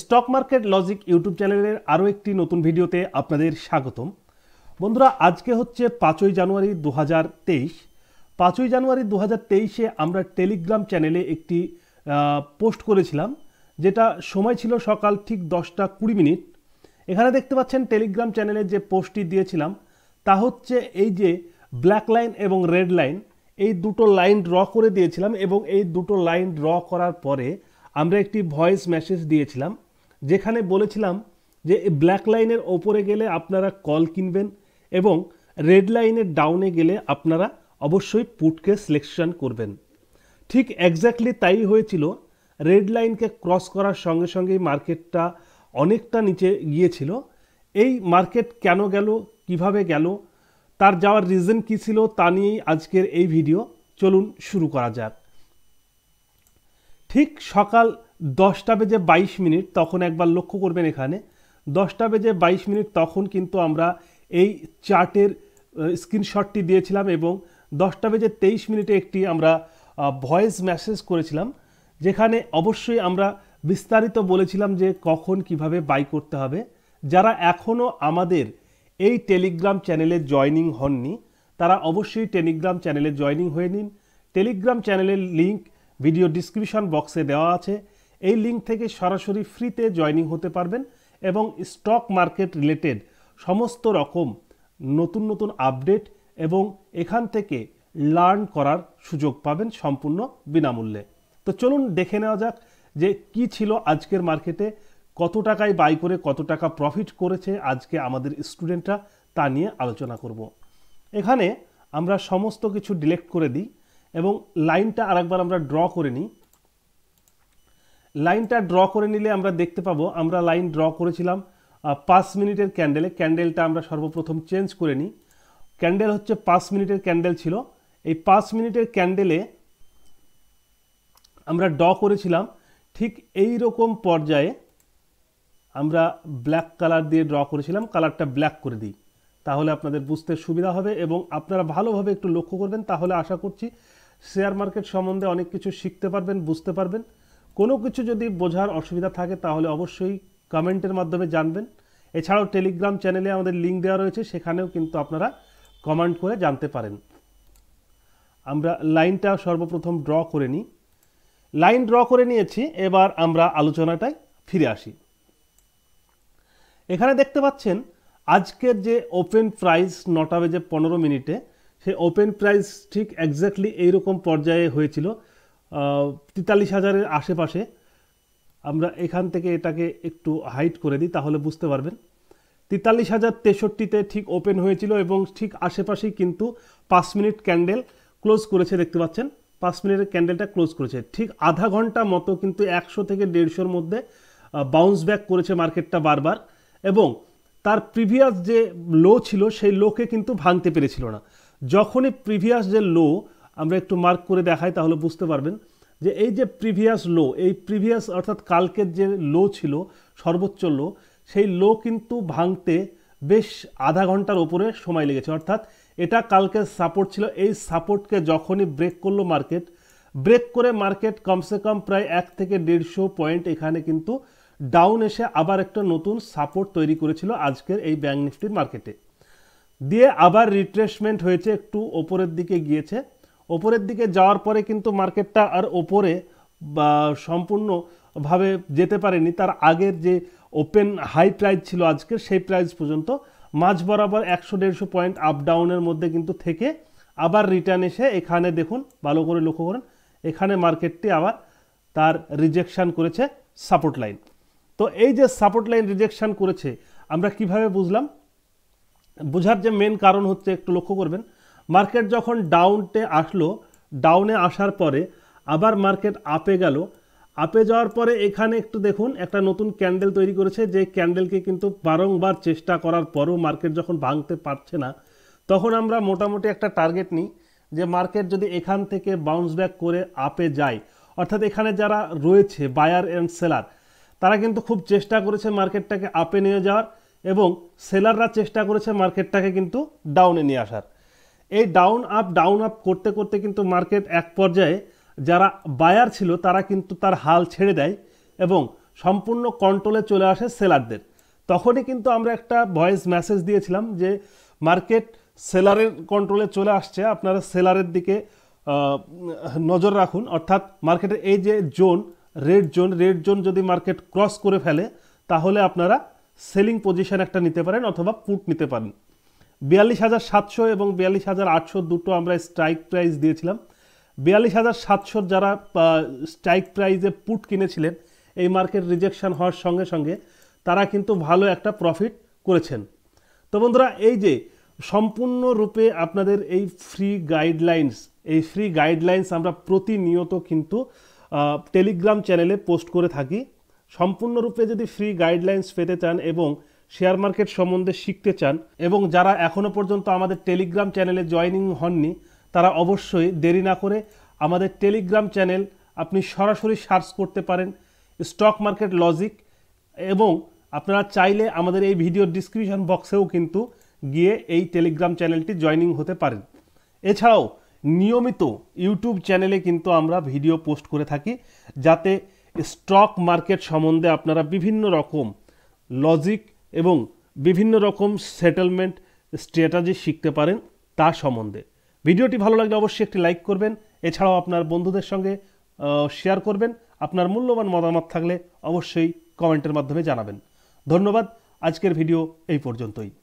stock market logic YouTube চ্যানেলের আরও একটি নতুন ভিডিওতে আপনাদের স্বাগতম বন্ধুরা আজকে হচ্ছে পাঁচই জানুয়ারি দু হাজার তেইশ পাঁচই জানুয়ারি দু হাজার তেইশে আমরা টেলিগ্রাম চ্যানেলে একটি পোস্ট করেছিলাম যেটা সময় ছিল সকাল ঠিক দশটা কুড়ি মিনিট এখানে দেখতে পাচ্ছেন টেলিগ্রাম চ্যানেলে যে পোস্টটি দিয়েছিলাম তা হচ্ছে এই যে ব্ল্যাক লাইন এবং রেড লাইন এই দুটো লাইন ড্র করে দিয়েছিলাম এবং এই দুটো লাইন ড্র করার পরে আমরা একটি ভয়েস মেসেজ দিয়েছিলাম যেখানে বলেছিলাম যে ব্ল্যাক লাইনের ওপরে গেলে আপনারা কল কিনবেন এবং রেড লাইনের ডাউনে গেলে আপনারা অবশ্যই পুটকে সিলেকশন করবেন ঠিক একজ্যাক্টলি তাই হয়েছিল রেড লাইনকে ক্রস করার সঙ্গে সঙ্গেই মার্কেটটা অনেকটা নিচে গিয়েছিল এই মার্কেট কেন গেল কিভাবে গেল তার যাওয়ার রিজন কী ছিল তা নিয়েই আজকের এই ভিডিও চলুন শুরু করা যাক ঠিক সকাল দশটা বেজে বাইশ মিনিট তখন একবার লক্ষ্য করবেন এখানে দশটা বেজে বাইশ মিনিট তখন কিন্তু আমরা এই চার্টের স্ক্রিনশটটি দিয়েছিলাম এবং দশটা বেজে তেইশ মিনিটে একটি আমরা ভয়েস মেসেজ করেছিলাম যেখানে অবশ্যই আমরা বিস্তারিত বলেছিলাম যে কখন কিভাবে বাই করতে হবে যারা এখনও আমাদের এই টেলিগ্রাম চ্যানেলে জয়নিং হননি তারা অবশ্যই টেলিগ্রাম চ্যানেলে জয়নিং হয়ে নিন টেলিগ্রাম চ্যানেলের লিঙ্ক ভিডিও ডিসক্রিপশন বক্সে দেওয়া আছে এই লিঙ্ক থেকে সরাসরি ফ্রিতে জয়নিং হতে পারবেন এবং স্টক মার্কেট রিলেটেড সমস্ত রকম নতুন নতুন আপডেট এবং এখান থেকে লার্ন করার সুযোগ পাবেন সম্পূর্ণ বিনামূল্যে তো চলুন দেখে নেওয়া যাক যে কি ছিল আজকের মার্কেটে কত টাকায় বাই করে কত টাকা প্রফিট করেছে আজকে আমাদের স্টুডেন্টরা তা নিয়ে আলোচনা করব এখানে আমরা সমস্ত কিছু ডিলেক্ট করে দিই এবং লাইনটা আরেকবার আমরা ড্র করে নিই লাইনটা ড্র করে নিলে আমরা দেখতে পাবো আমরা লাইন ড্র করেছিলাম পাঁচ মিনিটের ক্যান্ডেলে ক্যান্ডেলটা আমরা সর্বপ্রথম চেঞ্জ করে নিই ক্যান্ডেল হচ্ছে পাঁচ মিনিটের ক্যান্ডেল ছিল এই পাঁচ মিনিটের ক্যান্ডেলে আমরা ড্র করেছিলাম ঠিক এই রকম পর্যায়ে আমরা ব্ল্যাক কালার দিয়ে ড্র করেছিলাম কালারটা ব্ল্যাক করে দিই তাহলে আপনাদের বুঝতে সুবিধা হবে এবং আপনারা ভালোভাবে একটু লক্ষ্য করবেন তাহলে আশা করছি শেয়ার মার্কেট সম্বন্ধে অনেক কিছু শিখতে পারবেন বুঝতে পারবেন কোনো কিছু যদি বোঝার অসুবিধা থাকে তাহলে অবশ্যই কমেন্টের মাধ্যমে জানবেন এছাড়াও টেলিগ্রাম চ্যানেলে আমাদের লিঙ্ক দেওয়া রয়েছে সেখানেও কিন্তু আপনারা কমেন্ট করে জানতে পারেন আমরা লাইনটা সর্বপ্রথম ড্র করে নিই লাইন ড্র করে নিয়েছি এবার আমরা আলোচনাটায় ফিরে আসি এখানে দেখতে পাচ্ছেন আজকের যে ওপেন প্রাইস নটা বেজে পনেরো মিনিটে সেই ওপেন প্রাইস ঠিক একজ্যাক্টলি এইরকম পর্যায়ে হয়েছিল তেতাল্লিশ হাজারের আশেপাশে আমরা এখান থেকে এটাকে একটু হাইট করে দিই তাহলে বুঝতে পারবেন তেতাল্লিশ হাজার তেষট্টিতে ঠিক ওপেন হয়েছিল এবং ঠিক আশেপাশেই কিন্তু পাঁচ মিনিট ক্যান্ডেল ক্লোজ করেছে দেখতে পাচ্ছেন পাঁচ মিনিটের ক্যান্ডেলটা ক্লোজ করেছে ঠিক আধা ঘন্টা মতো কিন্তু একশো থেকে দেড়শোর মধ্যে বাউন্স ব্যাক করেছে মার্কেটটা বারবার এবং তার প্রিভিয়াস যে লো ছিল সেই লোকে কিন্তু ভাঙতে পেরেছিল না যখনই প্রিভিয়াস যে লো আমরা একটু মার্ক করে দেখাই তাহলে বুঝতে পারবেন যে এই যে প্রিভিয়াস লো এই প্রিভিয়াস অর্থাৎ কালকের যে লো ছিল সর্বোচ্চ লো সেই লো কিন্তু ভাঙতে বেশ আধা ঘন্টার ওপরে সময় লেগেছে অর্থাৎ এটা কালকের সাপোর্ট ছিল এই সাপোর্টকে যখনই ব্রেক করলো মার্কেট ব্রেক করে মার্কেট কমসে কম প্রায় এক থেকে দেড়শো পয়েন্ট এখানে কিন্তু ডাউন এসে আবার একটা নতুন সাপোর্ট তৈরি করেছিল আজকের এই ব্যাঙ্ক নিফটির মার্কেটে দিয়ে আবার রিট্রেসমেন্ট হয়েছে একটু ওপরের দিকে গিয়েছে ওপরের দিকে যাওয়ার পরে কিন্তু মার্কেটটা আর ওপরে বা সম্পূর্ণভাবে যেতে পারেনি তার আগের যে ওপেন হাই প্রাইস ছিল আজকে সেই প্রাইস পর্যন্ত মাঝ বরাবর একশো দেড়শো পয়েন্ট আপ ডাউনের মধ্যে কিন্তু থেকে আবার রিটার্ন এসে এখানে দেখুন ভালো করে লক্ষ্য করুন এখানে মার্কেটটি আবার তার রিজেকশান করেছে সাপোর্ট লাইন তো এই যে সাপোর্ট লাইন রিজেকশান করেছে আমরা কিভাবে বুঝলাম বোঝার যে মেন কারণ হচ্ছে একটু লক্ষ্য করবেন মার্কেট যখন ডাউনটে আসলো ডাউনে আসার পরে আবার মার্কেট আপে গেল আপে যাওয়ার পরে এখানে একটু দেখুন একটা নতুন ক্যান্ডেল তৈরি করেছে যে ক্যান্ডেলকে কিন্তু বারংবার চেষ্টা করার পরও মার্কেট যখন ভাঙতে পারছে না তখন আমরা মোটামুটি একটা টার্গেট নিই যে মার্কেট যদি এখান থেকে বাউন্স ব্যাক করে আপে যায় অর্থাৎ এখানে যারা রয়েছে বায়ার অ্যান্ড সেলার তারা কিন্তু খুব চেষ্টা করেছে মার্কেটটাকে আপে নিয়ে যাওয়ার এবং সেলাররা চেষ্টা করেছে মার্কেটটাকে কিন্তু ডাউনে নিয়ে আসার এই ডাউন আপ ডাউন আপ করতে করতে কিন্তু মার্কেট এক পর্যায়ে যারা বায়ার ছিল তারা কিন্তু তার হাল ছেড়ে দেয় এবং সম্পূর্ণ কন্ট্রোলে চলে আসে সেলারদের তখনই কিন্তু আমরা একটা ভয়েস মেসেজ দিয়েছিলাম যে মার্কেট সেলারের কন্ট্রোলে চলে আসছে আপনারা সেলারের দিকে নজর রাখুন অর্থাৎ মার্কেটের এই যে zone red zone red zone যদি মার্কেট ক্রস করে ফেলে তাহলে আপনারা সেলিং পজিশন একটা নিতে পারেন অথবা পুট নিতে পারেন বিয়াল্লিশ হাজার সাতশো এবং বিয়াল্লিশ হাজার আটশো দুটো আমরা স্ট্রাইক প্রাইস দিয়েছিলাম বিয়াল্লিশ হাজার সাতশোর যারা স্ট্রাইক প্রাইজে পুট কিনেছিলেন এই মার্কেট রিজেকশন হওয়ার সঙ্গে সঙ্গে তারা কিন্তু ভালো একটা প্রফিট করেছেন তো বন্ধুরা এই যে সম্পূর্ণরূপে আপনাদের এই ফ্রি গাইডলাইন্স এই ফ্রি গাইডলাইন্স আমরা প্রতিনিয়ত কিন্তু টেলিগ্রাম চ্যানেলে পোস্ট করে থাকি সম্পূর্ণরূপে যদি ফ্রি গাইডলাইন্স পেতে চান এবং শেয়ার মার্কেট সম্বন্ধে শিখতে চান এবং যারা এখনও পর্যন্ত আমাদের টেলিগ্রাম চ্যানেলে জয়নিং হননি তারা অবশ্যই দেরি না করে আমাদের টেলিগ্রাম চ্যানেল আপনি সরাসরি সার্চ করতে পারেন স্টক মার্কেট লজিক এবং আপনারা চাইলে আমাদের এই ভিডিও ডিসক্রিপশন বক্সেও কিন্তু গিয়ে এই টেলিগ্রাম চ্যানেলটি জয়নিং হতে পারেন এছাড়াও নিয়মিত ইউটিউব চ্যানেলে কিন্তু আমরা ভিডিও পোস্ট করে থাকি যাতে স্টক মার্কেট সম্বন্ধে আপনারা বিভিন্ন রকম লজিক এবং বিভিন্ন রকম সেটেলমেন্ট স্ট্র্যাটাজি শিখতে পারেন তা সম্বন্ধে ভিডিওটি ভালো লাগলে অবশ্যই একটি লাইক করবেন এছাড়াও আপনার বন্ধুদের সঙ্গে শেয়ার করবেন আপনার মূল্যবান মতামত থাকলে অবশ্যই কমেন্টের মাধ্যমে জানাবেন ধন্যবাদ আজকের ভিডিও এই পর্যন্তই